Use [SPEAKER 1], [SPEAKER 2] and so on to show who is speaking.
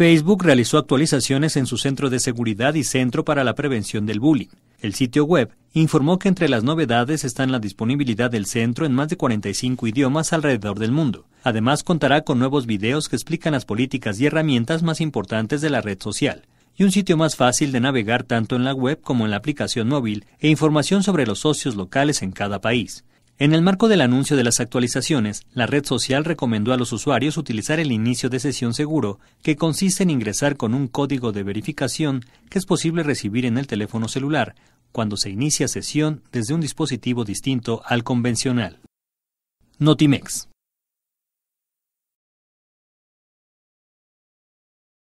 [SPEAKER 1] Facebook realizó actualizaciones en su Centro de Seguridad y Centro para la Prevención del Bullying. El sitio web informó que entre las novedades están la disponibilidad del centro en más de 45 idiomas alrededor del mundo. Además, contará con nuevos videos que explican las políticas y herramientas más importantes de la red social y un sitio más fácil de navegar tanto en la web como en la aplicación móvil e información sobre los socios locales en cada país. En el marco del anuncio de las actualizaciones, la red social recomendó a los usuarios utilizar el inicio de sesión seguro, que consiste en ingresar con un código de verificación que es posible recibir en el teléfono celular cuando se inicia sesión desde un dispositivo distinto al convencional. Notimex